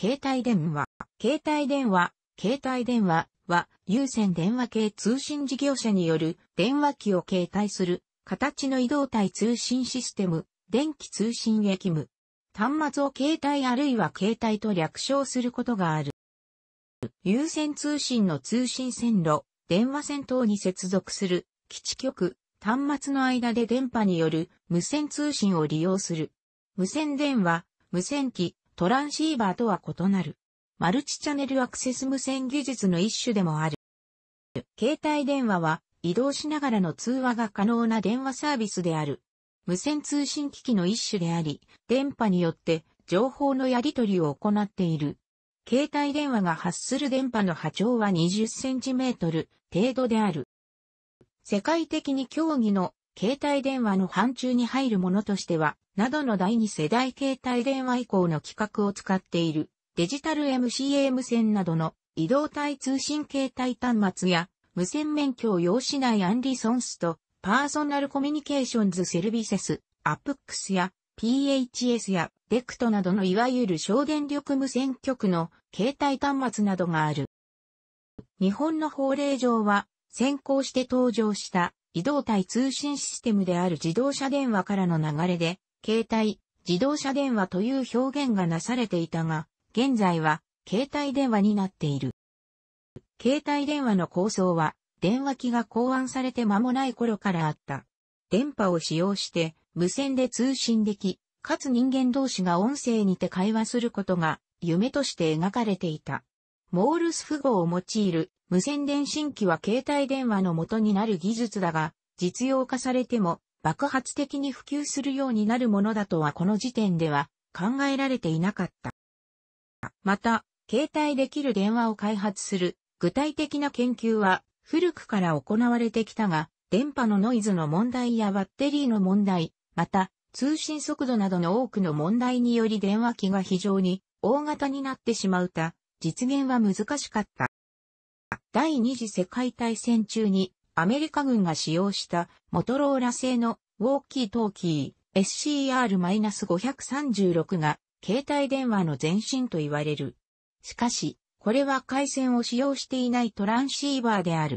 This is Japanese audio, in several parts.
携帯電話。携帯電話、携帯電話は、有線電話系通信事業者による電話機を携帯する、形の移動体通信システム、電気通信駅務。端末を携帯あるいは携帯と略称することがある。有線通信の通信線路、電話線等に接続する基地局、端末の間で電波による無線通信を利用する。無線電話、無線機、トランシーバーとは異なる。マルチチャネルアクセス無線技術の一種でもある。携帯電話は移動しながらの通話が可能な電話サービスである。無線通信機器の一種であり、電波によって情報のやり取りを行っている。携帯電話が発する電波の波長は20センチメートル程度である。世界的に競技の携帯電話の範疇に入るものとしては、などの第2世代携帯電話以降の規格を使っている、デジタル MCA 無線などの移動体通信携帯端末や、無線免許を用ないアンリソンスと、パーソナルコミュニケーションズセルビセス、アップックスや、PHS や、デクトなどのいわゆる省電力無線局の携帯端末などがある。日本の法令上は、先行して登場した移動体通信システムである自動車電話からの流れで、携帯、自動車電話という表現がなされていたが、現在は携帯電話になっている。携帯電話の構想は、電話機が考案されて間もない頃からあった。電波を使用して、無線で通信でき、かつ人間同士が音声にて会話することが夢として描かれていた。モールス符号を用いる無線電信機は携帯電話の元になる技術だが、実用化されても爆発的に普及するようになるものだとはこの時点では考えられていなかった。また、携帯できる電話を開発する具体的な研究は古くから行われてきたが、電波のノイズの問題やバッテリーの問題、また通信速度などの多くの問題により電話機が非常に大型になってしまうた、実現は難しかった。第二次世界大戦中にアメリカ軍が使用したモトローラ製のウォーキートーキー SCR-536 が携帯電話の前身と言われる。しかし、これは回線を使用していないトランシーバーである。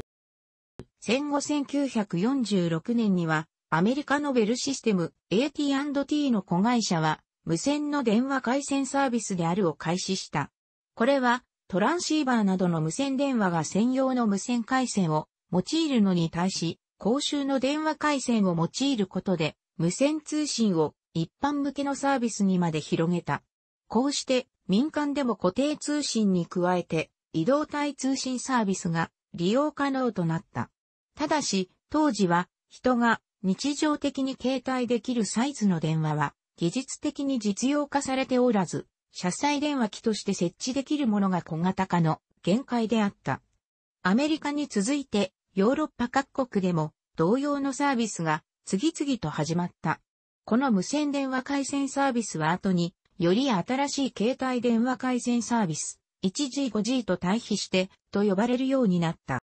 戦後1946年にはアメリカのベルシステム AT&T の子会社は無線の電話回線サービスであるを開始した。これはトランシーバーなどの無線電話が専用の無線回線を用いるのに対し、公衆の電話回線を用いることで、無線通信を一般向けのサービスにまで広げた。こうして民間でも固定通信に加えて移動体通信サービスが利用可能となった。ただし、当時は人が日常的に携帯できるサイズの電話は技術的に実用化されておらず、車載電話機として設置できるものが小型化の限界であった。アメリカに続いてヨーロッパ各国でも同様のサービスが次々と始まった。この無線電話回線サービスは後により新しい携帯電話回線サービス 1G5G と対比してと呼ばれるようになった。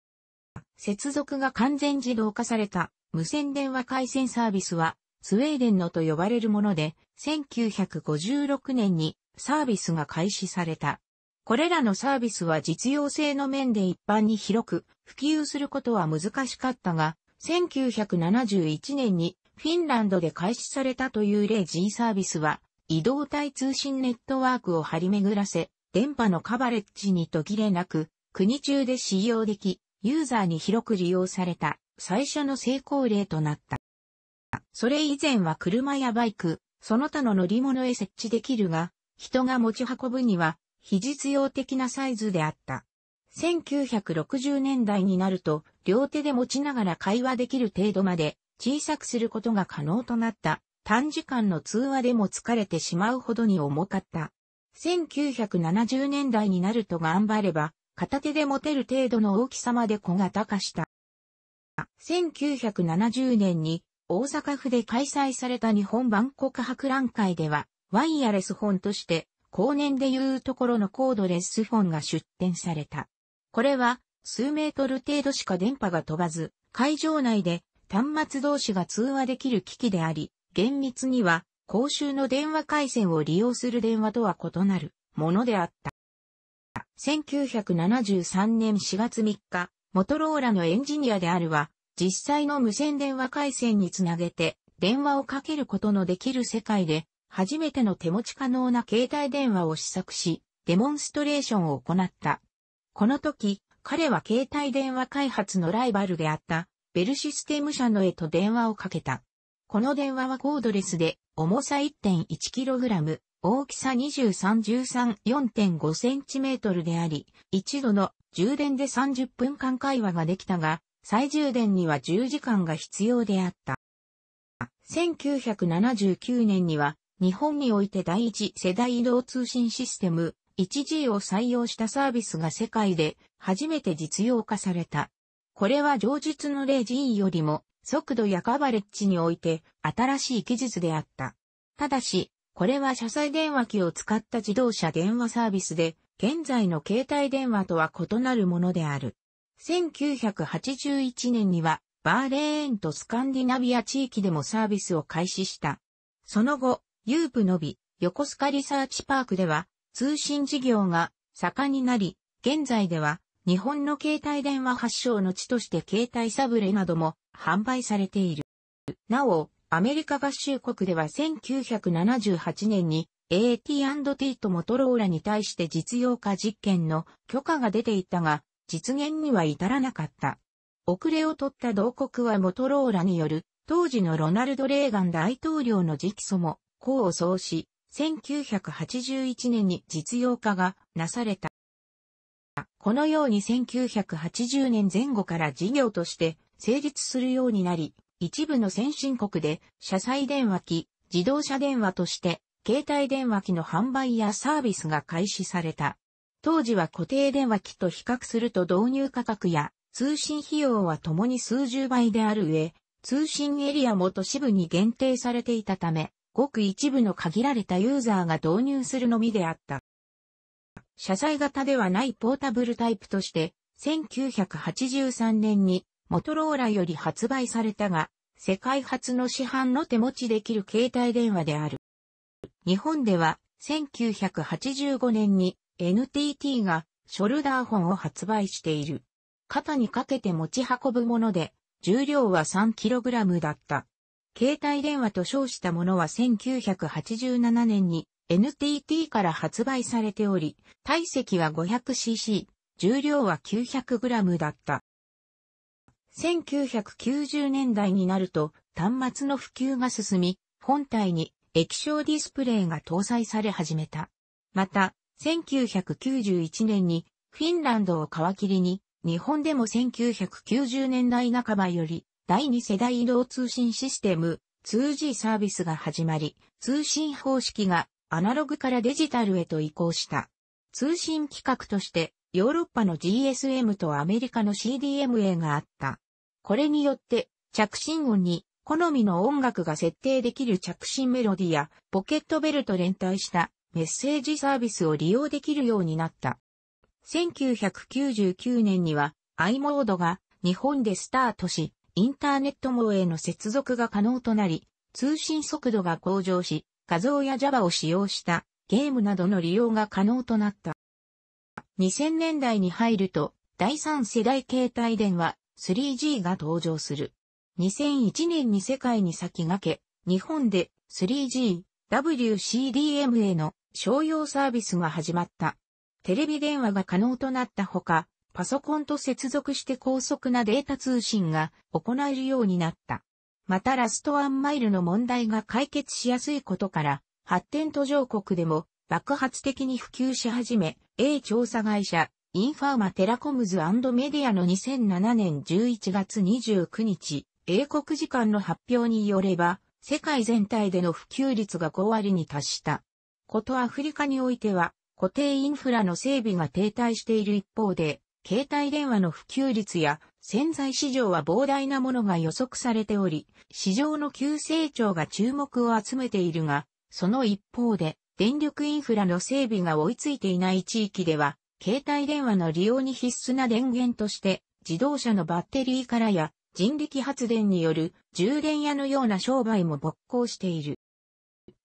接続が完全自動化された無線電話回線サービスはスウェーデンのと呼ばれるもので1956年にサービスが開始された。これらのサービスは実用性の面で一般に広く普及することは難しかったが、1971年にフィンランドで開始されたという例 G サービスは移動体通信ネットワークを張り巡らせ、電波のカバレッジに途切れなく国中で使用でき、ユーザーに広く利用された最初の成功例となった。それ以前は車やバイク、その他の乗り物へ設置できるが、人が持ち運ぶには非実用的なサイズであった。1960年代になると、両手で持ちながら会話できる程度まで小さくすることが可能となった。短時間の通話でも疲れてしまうほどに重かった。1970年代になると頑張れば、片手で持てる程度の大きさまで小型化した。1970年に大阪府で開催された日本万国博覧会では、ワイヤレスフォンとして、後年でいうところのコードレスフォンが出展された。これは、数メートル程度しか電波が飛ばず、会場内で端末同士が通話できる機器であり、厳密には公衆の電話回線を利用する電話とは異なるものであった。1973年4月3日、モトローラのエンジニアであるは、実際の無線電話回線につなげて電話をかけることのできる世界で初めての手持ち可能な携帯電話を試作し、デモンストレーションを行った。この時、彼は携帯電話開発のライバルであった、ベルシステム社のへと電話をかけた。この電話はコードレスで、重さ 1.1kg、大きさ2313.4.5センチメートルであり、一度の充電で30分間会話ができたが、再充電には10時間が必要であった。1979年には日本において第一世代移動通信システム 1G を採用したサービスが世界で初めて実用化された。これは上述の 0G よりも速度やカバレッジにおいて新しい技術であった。ただし、これは車載電話機を使った自動車電話サービスで、現在の携帯電話とは異なるものである。1981年には、バーレーンとスカンディナビア地域でもサービスを開始した。その後、ユープのび、横須賀リサーチパークでは、通信事業が盛んになり、現在では、日本の携帯電話発祥の地として携帯サブレなども販売されている。なお、アメリカ合衆国では1978年に AT&T とモトローラに対して実用化実験の許可が出ていたが、実現には至らなかった。遅れを取った同国はモトローラによる、当時のロナルド・レーガン大統領の直訴も功を奏し、1981年に実用化がなされた。このように1980年前後から事業として成立するようになり、一部の先進国で車載電話機、自動車電話として携帯電話機の販売やサービスが開始された。当時は固定電話機と比較すると導入価格や通信費用は共に数十倍である上、通信エリアも都市部に限定されていたため、ごく一部の限られたユーザーが導入するのみであった。車載型ではないポータブルタイプとして、1983年にモトローラより発売されたが、世界初の市販の手持ちできる携帯電話である。日本では1985年に NTT がショルダーフォンを発売している。肩にかけて持ち運ぶもので、重量は 3kg だった。携帯電話と称したものは1987年に NTT から発売されており、体積は 500cc、重量は 900g だった。1990年代になると端末の普及が進み、本体に液晶ディスプレイが搭載され始めた。また、1991年にフィンランドを皮切りに、日本でも1990年代半ばより第2世代移動通信システム 2G サービスが始まり、通信方式がアナログからデジタルへと移行した。通信規格としてヨーロッパの GSM とアメリカの CDMA があった。これによって着信音に好みの音楽が設定できる着信メロディやポケットベルと連帯したメッセージサービスを利用できるようになった。1999年には i モードが日本でスタートし、インターネット網への接続が可能となり、通信速度が向上し、画像や Java を使用したゲームなどの利用が可能となった。2000年代に入ると、第3世代携帯電話 3G が登場する。2001年に世界に先駆け、日本で 3G、WCDMA の商用サービスが始まった。テレビ電話が可能となったほか、パソコンと接続して高速なデータ通信が行えるようになった。またラストワンマイルの問題が解決しやすいことから、発展途上国でも爆発的に普及し始め、A 調査会社、インファーマテラコムズメディアの2007年11月29日、英国時間の発表によれば、世界全体での普及率が5割に達した。ことアフリカにおいては、固定インフラの整備が停滞している一方で、携帯電話の普及率や潜在市場は膨大なものが予測されており、市場の急成長が注目を集めているが、その一方で、電力インフラの整備が追いついていない地域では、携帯電話の利用に必須な電源として、自動車のバッテリーからや人力発電による充電屋のような商売も勃興している。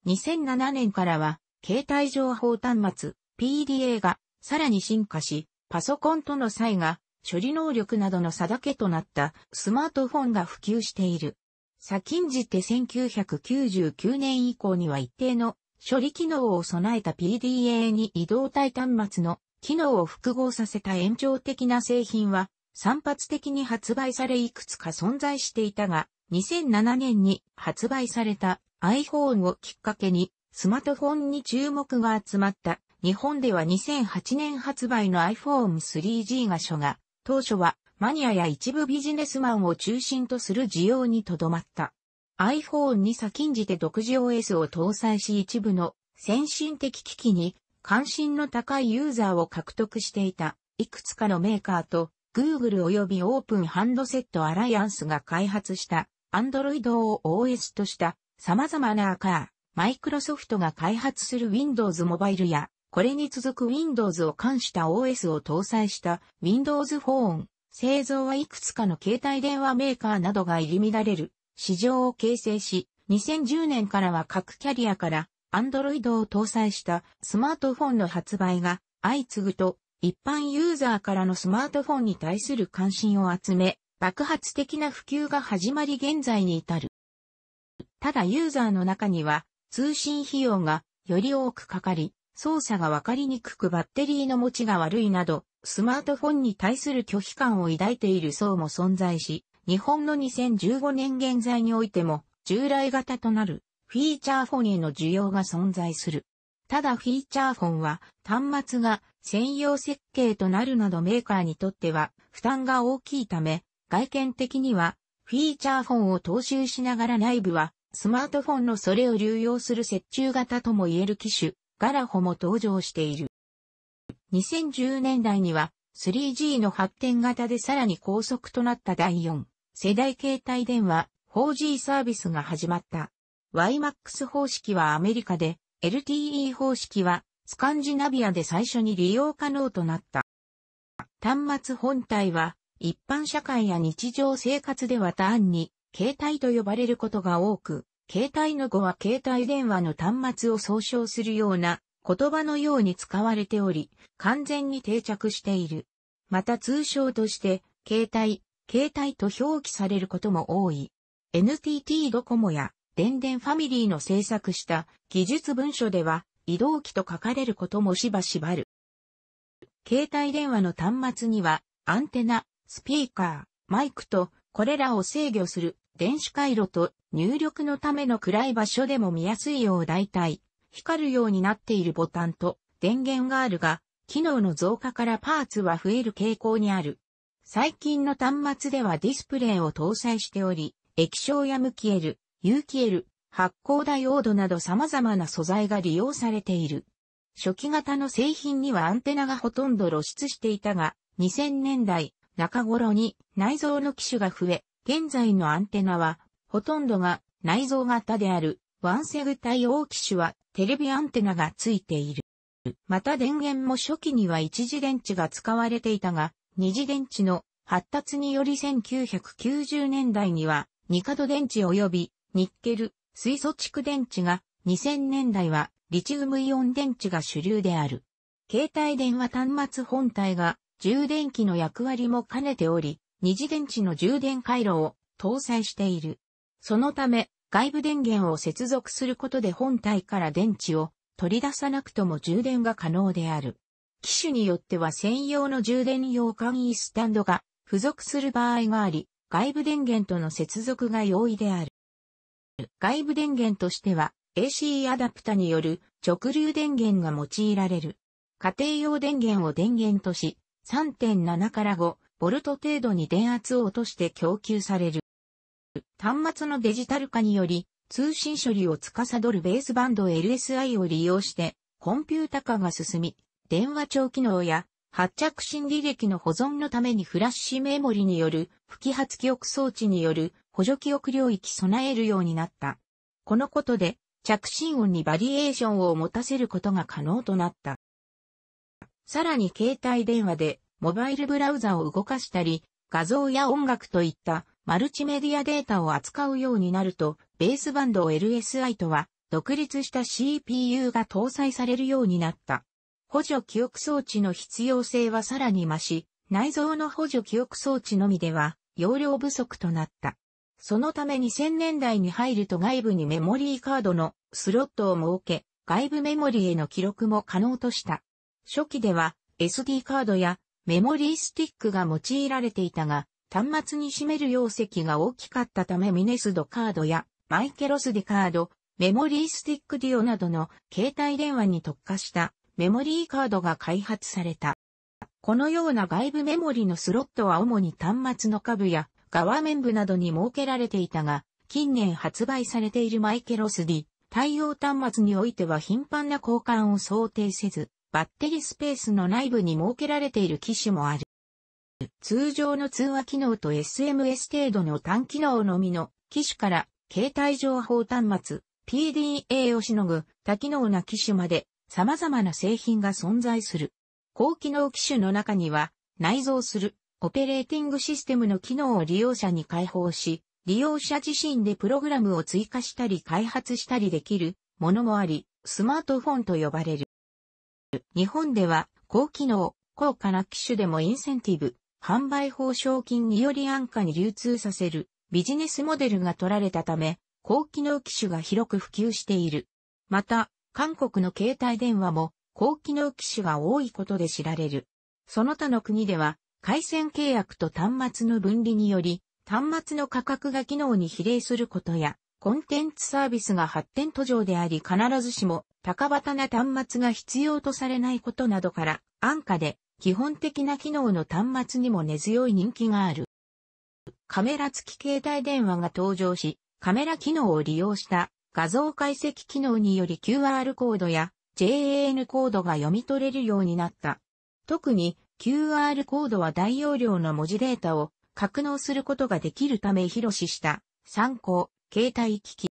2007年からは、携帯情報端末 PDA がさらに進化し、パソコンとの差異が、処理能力などの差だけとなったスマートフォンが普及している。先んじて1999年以降には一定の処理機能を備えた PDA に移動体端末の機能を複合させた延長的な製品は散発的に発売されいくつか存在していたが、2007年に発売された iPhone をきっかけにスマートフォンに注目が集まった日本では2008年発売の iPhone 3G が初が、当初はマニアや一部ビジネスマンを中心とする需要にとどまった。iPhone に先んじて独自 OS を搭載し一部の先進的機器に関心の高いユーザーを獲得していたいくつかのメーカーと Google 及びオープンハンドセットアライアンスが開発した Android を OS とした様々なアカー、マイクロソフトが開発する Windows モバイルやこれに続く Windows を冠した OS を搭載した Windows フォーン。製造はいくつかの携帯電話メーカーなどが入り乱れる市場を形成し、2010年からは各キャリアから Android を搭載したスマートフォンの発売が相次ぐと、一般ユーザーからのスマートフォンに対する関心を集め、爆発的な普及が始まり現在に至る。ただユーザーの中には通信費用がより多くかかり、操作がわかりにくくバッテリーの持ちが悪いなど、スマートフォンに対する拒否感を抱いている層も存在し、日本の2015年現在においても、従来型となるフィーチャーフォンへの需要が存在する。ただフィーチャーフォンは端末が専用設計となるなどメーカーにとっては負担が大きいため、外見的にはフィーチャーフォンを踏襲しながら内部はスマートフォンのそれを流用する接中型とも言える機種ガラホも登場している。2010年代には 3G の発展型でさらに高速となった第4世代携帯電話 4G サービスが始まった。YMAX 方式はアメリカで、LTE 方式はスカンジナビアで最初に利用可能となった。端末本体は一般社会や日常生活では単に携帯と呼ばれることが多く、携帯の語は携帯電話の端末を総称するような言葉のように使われており、完全に定着している。また通称として、携帯、携帯と表記されることも多い。NTT ドコモや、電電ファミリーの制作した技術文書では、移動機と書かれることもしばしばる。携帯電話の端末には、アンテナ、スピーカー、マイクと、これらを制御する電子回路と入力のための暗い場所でも見やすいよう大体、光るようになっているボタンと電源があるが、機能の増加からパーツは増える傾向にある。最近の端末ではディスプレイを搭載しており、液晶や無キエル、有機エル、発光ダイオードなど様々な素材が利用されている。初期型の製品にはアンテナがほとんど露出していたが、2000年代中頃に内蔵の機種が増え、現在のアンテナは、ほとんどが内蔵型である、ワンセグ対応機種はテレビアンテナがついている。また電源も初期には一次電池が使われていたが、二次電池の発達により1990年代には、二角電池及びニッケル、水素蓄電池が、2000年代はリチウムイオン電池が主流である。携帯電話端末本体が充電器の役割も兼ねており、二次電池の充電回路を搭載している。そのため、外部電源を接続することで本体から電池を取り出さなくとも充電が可能である。機種によっては専用の充電用簡易スタンドが付属する場合があり、外部電源との接続が容易である。外部電源としては AC アダプタによる直流電源が用いられる。家庭用電源を電源とし、3.7から5ボルト程度に電圧を落として供給される。端末のデジタル化により、通信処理を司るベースバンド LSI を利用して、コンピュータ化が進み、電話帳機能や発着信履歴の保存のためにフラッシュメモリによる不揮発記憶装置による補助記憶領域備えるようになった。このことで着信音にバリエーションを持たせることが可能となった。さらに携帯電話でモバイルブラウザを動かしたり、画像や音楽といったマルチメディアデータを扱うようになると、ベースバンド LSI とは独立した CPU が搭載されるようになった。補助記憶装置の必要性はさらに増し、内蔵の補助記憶装置のみでは容量不足となった。そのため2000年代に入ると外部にメモリーカードのスロットを設け、外部メモリーへの記録も可能とした。初期では SD カードやメモリースティックが用いられていたが、端末に占める容積が大きかったためミネスドカードやマイケロスディカード、メモリースティックディオなどの携帯電話に特化したメモリーカードが開発された。このような外部メモリのスロットは主に端末の下部や側面部などに設けられていたが、近年発売されているマイケロスディ対応端末においては頻繁な交換を想定せず、バッテリースペースの内部に設けられている機種もある。通常の通話機能と SMS 程度の単機能のみの機種から携帯情報端末 PDA をしのぐ多機能な機種まで様々な製品が存在する。高機能機種の中には内蔵するオペレーティングシステムの機能を利用者に開放し、利用者自身でプログラムを追加したり開発したりできるものもあり、スマートフォンと呼ばれる。日本では、高機能、高価な機種でもインセンティブ、販売報奨金により安価に流通させるビジネスモデルが取られたため、高機能機種が広く普及している。また、韓国の携帯電話も高機能機種が多いことで知られる。その他の国では、回線契約と端末の分離により、端末の価格が機能に比例することや、コンテンツサービスが発展途上であり必ずしも高端な端末が必要とされないことなどから安価で基本的な機能の端末にも根強い人気がある。カメラ付き携帯電話が登場し、カメラ機能を利用した画像解析機能により QR コードや JAN コードが読み取れるようになった。特に QR コードは大容量の文字データを格納することができるため広しした参考携帯機器。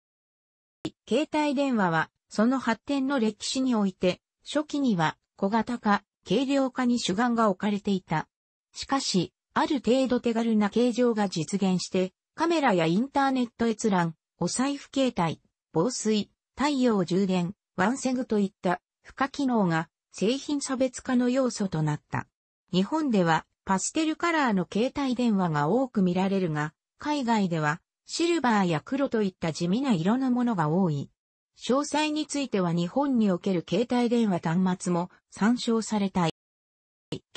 携帯電話は、その発展の歴史において、初期には小型化、軽量化に主眼が置かれていた。しかし、ある程度手軽な形状が実現して、カメラやインターネット閲覧、お財布携帯、防水、太陽充電、ワンセグといった付加機能が製品差別化の要素となった。日本ではパステルカラーの携帯電話が多く見られるが、海外ではシルバーや黒といった地味な色のものが多い。詳細については日本における携帯電話端末も参照されたい。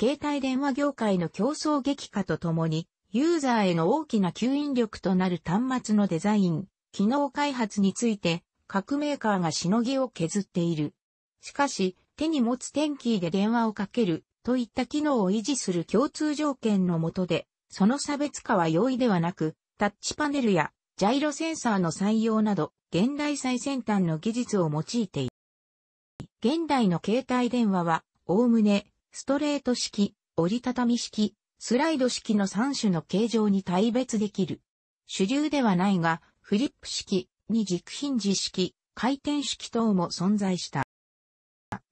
携帯電話業界の競争激化とともに、ユーザーへの大きな吸引力となる端末のデザイン、機能開発について、各メーカーがしのぎを削っている。しかし、手に持つ天気で電話をかけるといった機能を維持する共通条件のもとで、その差別化は容易ではなく、タッチパネルやジャイロセンサーの採用など、現代最先端の技術を用いている。現代の携帯電話は、おおむね、ストレート式、折りたたみ式、スライド式の3種の形状に対別できる。主流ではないが、フリップ式、に軸ヒンジ式、回転式等も存在した。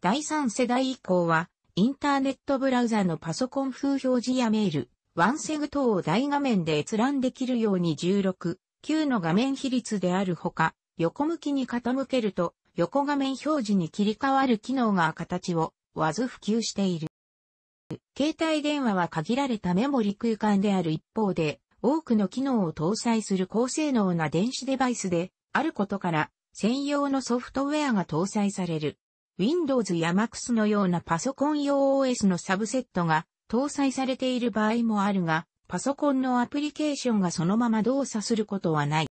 第3世代以降は、インターネットブラウザのパソコン風表示やメール、ワンセグ等を大画面で閲覧できるように16、9の画面比率であるほか、横向きに傾けると、横画面表示に切り替わる機能が形を、わず普及している。携帯電話は限られたメモリ空間である一方で、多くの機能を搭載する高性能な電子デバイスであることから、専用のソフトウェアが搭載される。Windows や Max のようなパソコン用 OS のサブセットが搭載されている場合もあるが、パソコンのアプリケーションがそのまま動作することはない。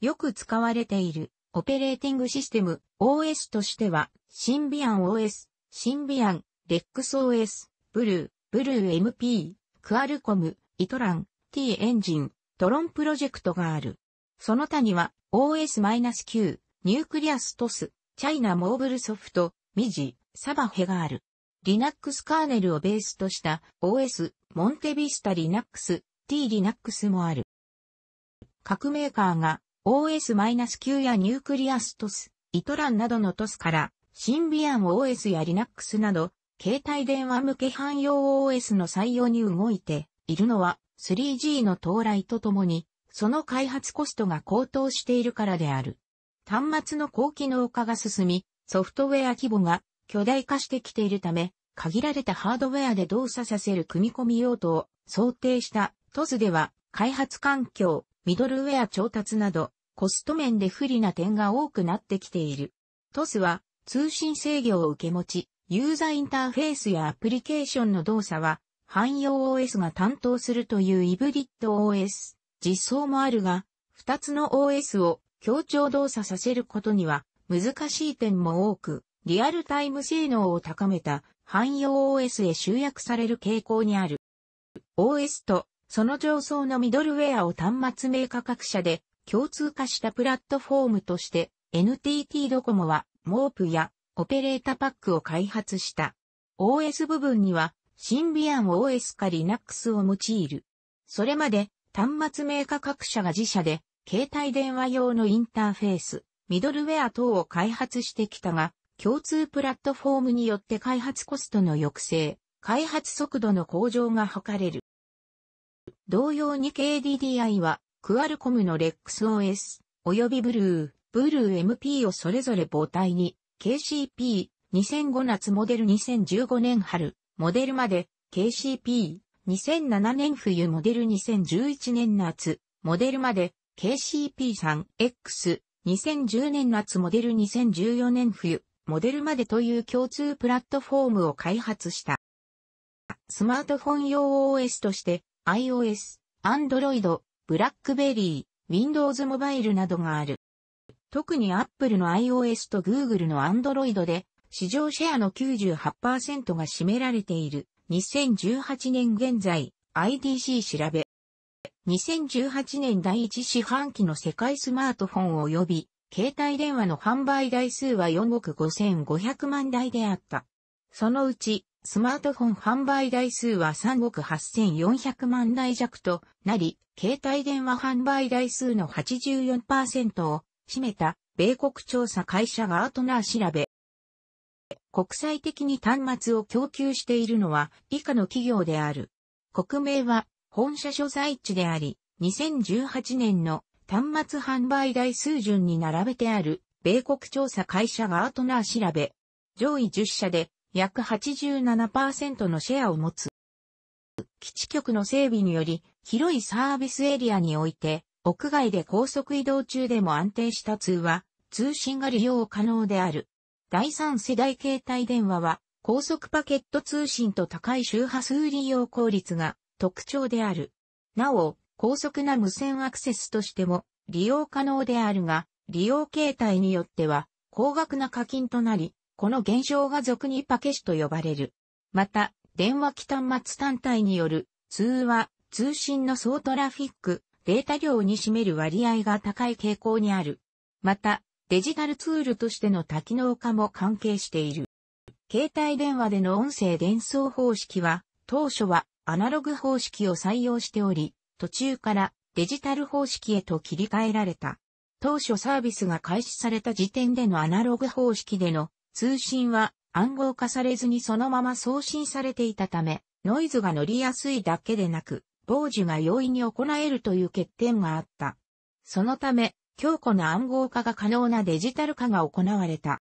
よく使われているオペレーティングシステム OS としては、シンビアン OS、シンビアン、レックス OS、ブルー、ブルー MP、クアルコム、イトラン、T エンジン、トロンプロジェクトがある。その他には o s 9ニュークリアストス、チャイナモーブルソフト、ミジ、サバヘがある。Linux カーネルをベースとした OS、モンテビスタ Linux、t-Linux もある。各メーカーが OS-9 やニュークリアストス、イトランなどのトスから、シンビアン OS や Linux など、携帯電話向け汎用 OS の採用に動いているのは 3G の到来とともに、その開発コストが高騰しているからである。端末の高機能化が進み、ソフトウェア規模が巨大化してきているため、限られたハードウェアで動作させる組み込み用途を想定したトスでは開発環境、ミドルウェア調達などコスト面で不利な点が多くなってきている。トスは通信制御を受け持ち、ユーザーインターフェースやアプリケーションの動作は汎用 OS が担当するというイブリッド OS 実装もあるが、2つの OS を協調動作させることには難しい点も多く、リアルタイム性能を高めた汎用 OS へ集約される傾向にある。OS とその上層のミドルウェアを端末メーカー各社で共通化したプラットフォームとして NTT ドコモはモープやオペレータパックを開発した。OS 部分にはシンビアン OS か Linux を用いる。それまで端末メーカー各社が自社で携帯電話用のインターフェース、ミドルウェア等を開発してきたが、共通プラットフォームによって開発コストの抑制、開発速度の向上が図れる。同様に KDDI は、クアルコムの RexOS、及びブルー、ブルー MP をそれぞれ母体に、KCP、2005夏モデル2015年春、モデルまで、KCP、2007年冬モデル2011年夏、モデルまで、KCP3X、2010年夏モデル2014年冬、モデルまでという共通プラットフォームを開発した。スマートフォン用 OS として iOS、Android、BlackBerry、Windows Mobile などがある。特に Apple の iOS と Google の Android で市場シェアの98%が占められている。2018年現在 IDC 調べ。2018年第1四半期の世界スマートフォン及び携帯電話の販売台数は4億5500万台であった。そのうち、スマートフォン販売台数は3億8400万台弱となり、携帯電話販売台数の84%を占めた米国調査会社ガートナー調べ。国際的に端末を供給しているのは以下の企業である。国名は本社所在地であり、2018年の端末販売台数順に並べてある、米国調査会社ガートナー調べ。上位10社で約87%のシェアを持つ。基地局の整備により、広いサービスエリアにおいて、屋外で高速移動中でも安定した通話、通信が利用可能である。第3世代携帯電話は、高速パケット通信と高い周波数利用効率が特徴である。なお、高速な無線アクセスとしても利用可能であるが、利用形態によっては高額な課金となり、この現象が俗にパケシと呼ばれる。また、電話機端末単体による通話、通信の総トラフィック、データ量に占める割合が高い傾向にある。また、デジタルツールとしての多機能化も関係している。携帯電話での音声伝送方式は、当初はアナログ方式を採用しており、途中からデジタル方式へと切り替えられた。当初サービスが開始された時点でのアナログ方式での通信は暗号化されずにそのまま送信されていたため、ノイズが乗りやすいだけでなく、傍受が容易に行えるという欠点があった。そのため、強固な暗号化が可能なデジタル化が行われた。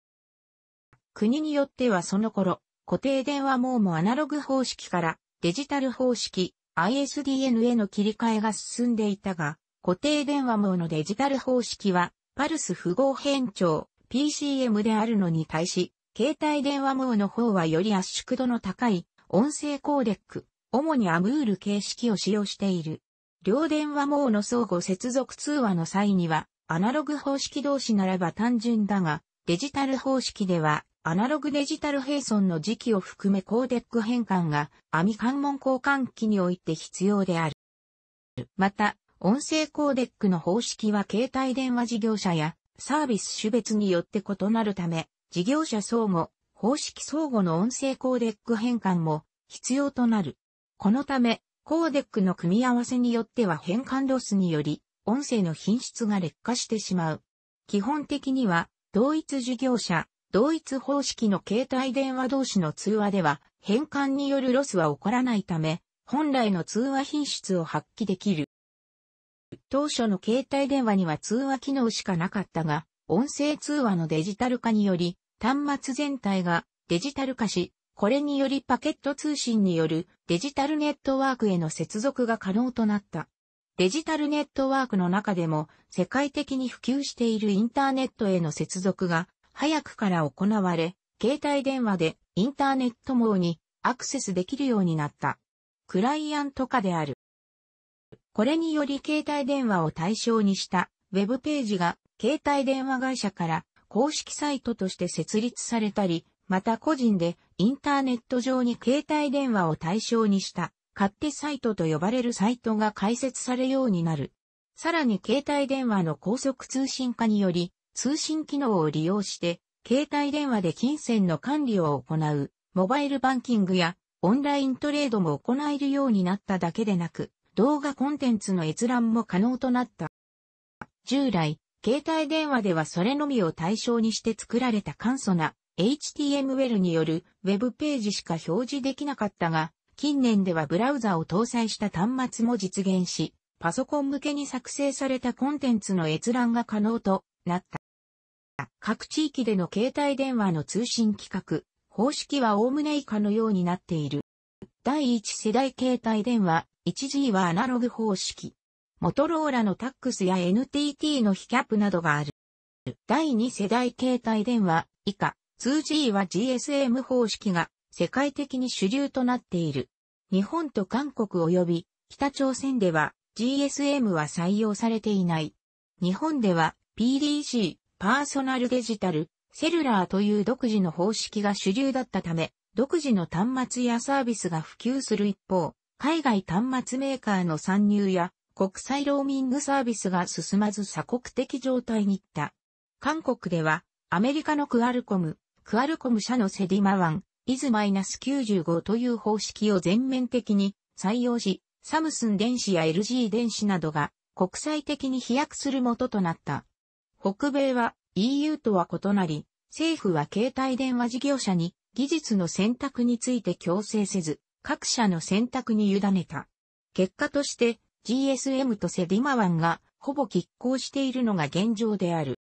国によってはその頃、固定電話網もアナログ方式からデジタル方式、ISDN への切り替えが進んでいたが、固定電話網のデジタル方式は、パルス符号変調、PCM であるのに対し、携帯電話網の方はより圧縮度の高い音声コーデック、主にアムール形式を使用している。両電話網の相互接続通話の際には、アナログ方式同士ならば単純だが、デジタル方式ではアナログデジタル並存の時期を含めコーデック変換が網関門交換機において必要である。また、音声コーデックの方式は携帯電話事業者やサービス種別によって異なるため、事業者相互、方式相互の音声コーデック変換も必要となる。このため、コーデックの組み合わせによっては変換ロスにより、音声の品質が劣化してしまう。基本的には、同一事業者、同一方式の携帯電話同士の通話では変換によるロスは起こらないため、本来の通話品質を発揮できる。当初の携帯電話には通話機能しかなかったが、音声通話のデジタル化により、端末全体がデジタル化し、これによりパケット通信によるデジタルネットワークへの接続が可能となった。デジタルネットワークの中でも世界的に普及しているインターネットへの接続が早くから行われ、携帯電話でインターネット網にアクセスできるようになった。クライアント化である。これにより携帯電話を対象にしたウェブページが携帯電話会社から公式サイトとして設立されたり、また個人でインターネット上に携帯電話を対象にした勝手サイトと呼ばれるサイトが開設されようになる。さらに携帯電話の高速通信化により通信機能を利用して、携帯電話で金銭の管理を行う、モバイルバンキングやオンライントレードも行えるようになっただけでなく、動画コンテンツの閲覧も可能となった。従来、携帯電話ではそれのみを対象にして作られた簡素な HTML によるウェブページしか表示できなかったが、近年ではブラウザを搭載した端末も実現し、パソコン向けに作成されたコンテンツの閲覧が可能となった。各地域での携帯電話の通信規格、方式は概ね以下のようになっている。第1世代携帯電話、1G はアナログ方式。モトローラのタックスや NTT の非キャップなどがある。第2世代携帯電話以下 2G は GSM 方式が世界的に主流となっている。日本と韓国及び北朝鮮では GSM は採用されていない。日本では PDC パーソナルデジタル、セルラーという独自の方式が主流だったため、独自の端末やサービスが普及する一方、海外端末メーカーの参入や国際ローミングサービスが進まず鎖国的状態にいった。韓国ではアメリカのクアルコム、クアルコム社のセディマワン、イズマイナス95という方式を全面的に採用し、サムスン電子や LG 電子などが国際的に飛躍する元となった。北米は EU とは異なり、政府は携帯電話事業者に技術の選択について強制せず、各社の選択に委ねた。結果として GSM とセディマワンがほぼ拮抗しているのが現状である。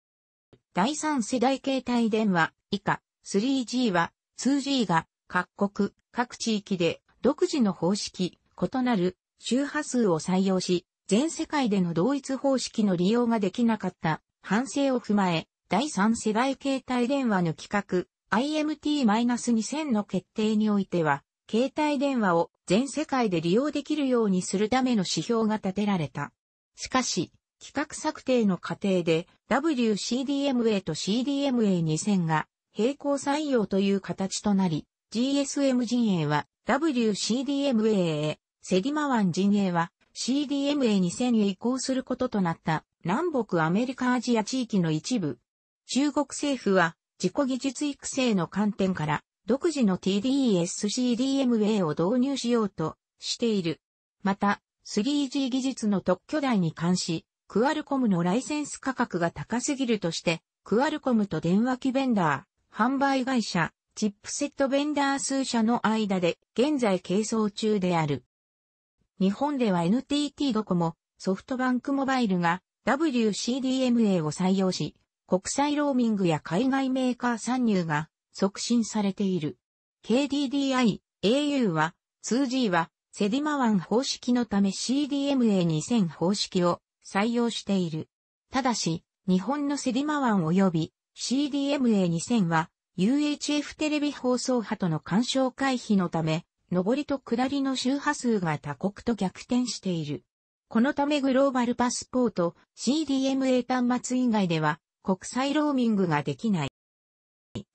第3世代携帯電話以下 3G は 2G が各国、各地域で独自の方式、異なる周波数を採用し、全世界での同一方式の利用ができなかった反省を踏まえ、第3世代携帯電話の企画 IMT-2000 の決定においては、携帯電話を全世界で利用できるようにするための指標が立てられた。しかし、企画策定の過程で WCDMA と CDMA2000 が並行採用という形となり、GSM 陣営は WCDMA へ、セディマワン陣営は CDMA2000 へ移行することとなった。南北アメリカアジア地域の一部。中国政府は自己技術育成の観点から独自の t d s c d m a を導入しようとしている。また、3G 技術の特許代に関し、クアルコムのライセンス価格が高すぎるとして、クアルコムと電話機ベンダー、販売会社、チップセットベンダー数社の間で現在係争中である。日本では NTT ドコモ、ソフトバンクモバイルが WCDMA を採用し、国際ローミングや海外メーカー参入が促進されている。KDDI、au は、2G は、セディマワン方式のため CDMA2000 方式を採用している。ただし、日本のセディマワン及び CDMA2000 は UHF テレビ放送波との干渉回避のため、上りと下りの周波数が他国と逆転している。このためグローバルパスポート CDMA 端末以外では国際ローミングができない。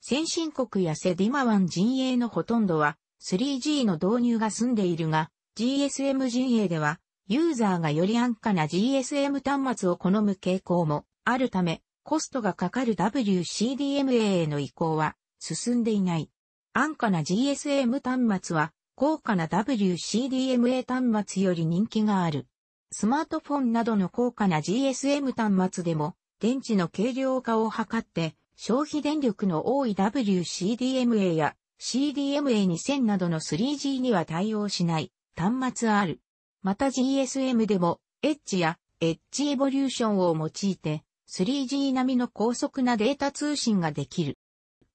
先進国やセディマワン陣営のほとんどは 3G の導入が済んでいるが GSM 陣営ではユーザーがより安価な GSM 端末を好む傾向もあるためコストがかかる WCDMA への移行は進んでいない。安価な GSM 端末は高価な WCDMA 端末より人気がある。スマートフォンなどの高価な GSM 端末でも、電池の軽量化を図って、消費電力の多い WCDMA や CDMA2000 などの 3G には対応しない端末ある。また GSM でも、エッジやエッジエボリューションを用いて、3G 並みの高速なデータ通信ができる。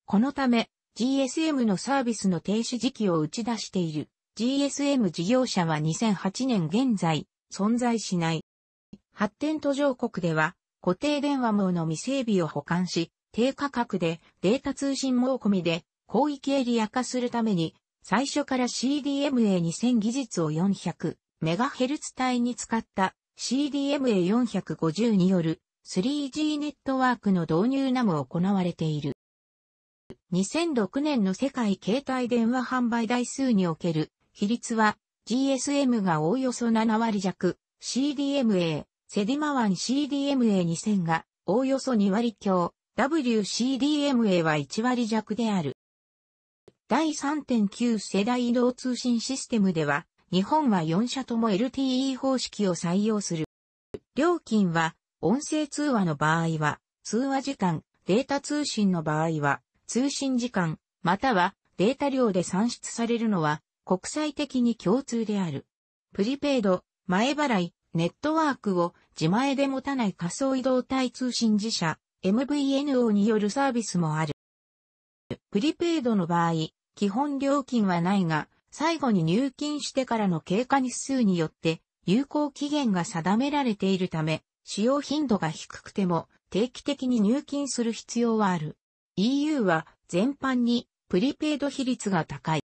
このため、GSM のサービスの停止時期を打ち出している GSM 事業者は2008年現在、存在しない。発展途上国では、固定電話網の未整備を保管し、低価格でデータ通信網込みで広域エリア化するために、最初から CDMA2000 技術を 400MHz 帯に使った CDMA450 による 3G ネットワークの導入なも行われている。2006年の世界携帯電話販売台数における比率は GSM がおおよそ7割弱、CDMA、セディマワン CDMA2000 がおおよそ2割強、WCDMA は1割弱である。第3.9世代移動通信システムでは、日本は4社とも LTE 方式を採用する。料金は、音声通話の場合は、通話時間、データ通信の場合は、通信時間、またはデータ量で算出されるのは、国際的に共通である。プリペイド、前払い、ネットワークを自前で持たない仮想移動体通信自社 MVNO によるサービスもある。プリペイドの場合、基本料金はないが、最後に入金してからの経過日数によって有効期限が定められているため、使用頻度が低くても定期的に入金する必要はある。EU は全般にプリペイド比率が高い。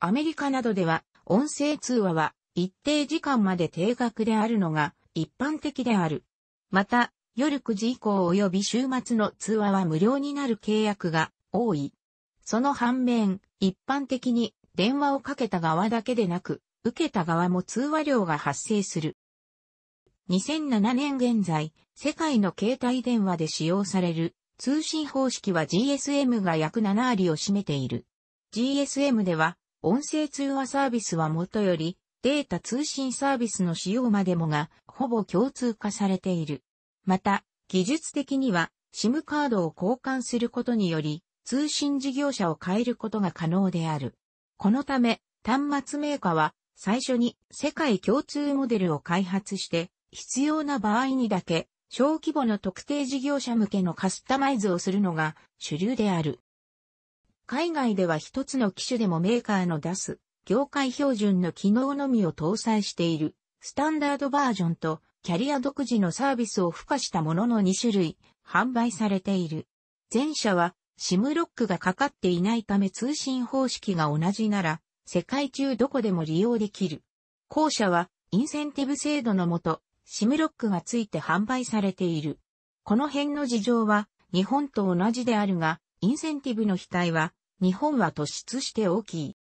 アメリカなどでは、音声通話は一定時間まで定額であるのが一般的である。また、夜9時以降及び週末の通話は無料になる契約が多い。その反面、一般的に電話をかけた側だけでなく、受けた側も通話料が発生する。2007年現在、世界の携帯電話で使用される通信方式は GSM が約7割を占めている。GSM では音声通話サービスはもとより、データ通信サービスの使用までもが、ほぼ共通化されている。また、技術的には、SIM カードを交換することにより、通信事業者を変えることが可能である。このため、端末メーカーは、最初に世界共通モデルを開発して、必要な場合にだけ、小規模の特定事業者向けのカスタマイズをするのが主流である。海外では一つの機種でもメーカーの出す、業界標準の機能のみを搭載している、スタンダードバージョンと、キャリア独自のサービスを付加したものの2種類、販売されている。前者は、SIM ロックがかかっていないため通信方式が同じなら、世界中どこでも利用できる。後者は、インセンティブ制度のもと、SIM ロックがついて販売されている。この辺の事情は、日本と同じであるが、インセンティブの額は、日本は突出して大きい。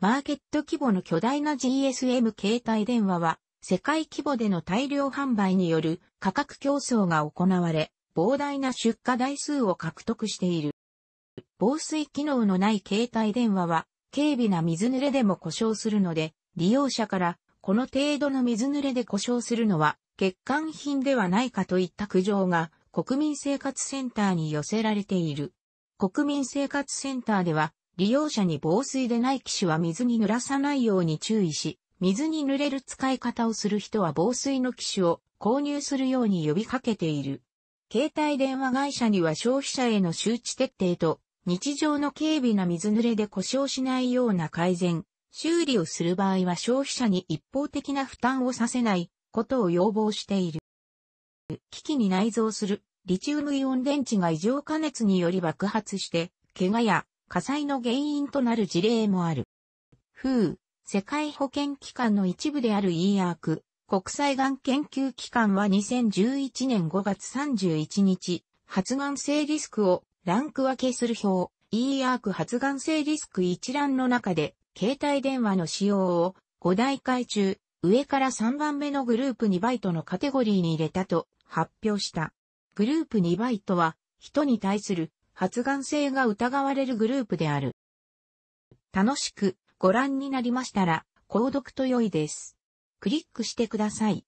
マーケット規模の巨大な GSM 携帯電話は、世界規模での大量販売による価格競争が行われ、膨大な出荷台数を獲得している。防水機能のない携帯電話は、軽微な水濡れでも故障するので、利用者から、この程度の水濡れで故障するのは、欠陥品ではないかといった苦情が、国民生活センターに寄せられている。国民生活センターでは、利用者に防水でない機種は水に濡らさないように注意し、水に濡れる使い方をする人は防水の機種を購入するように呼びかけている。携帯電話会社には消費者への周知徹底と、日常の軽微な水濡れで故障しないような改善、修理をする場合は消費者に一方的な負担をさせないことを要望している。機器に内蔵するリチウムイオン電池が異常加熱により爆発して、怪我や火災の原因となる事例もある。ふう、世界保健機関の一部である EARC、国際がん研究機関は2011年5月31日、発がん性リスクをランク分けする表、EARC 発がん性リスク一覧の中で、携帯電話の使用を5大会中、上から3番目のグループ2バイトのカテゴリーに入れたと発表した。グループ2倍とは、人に対する発がん性が疑われるグループである。楽しくご覧になりましたら、購読と良いです。クリックしてください。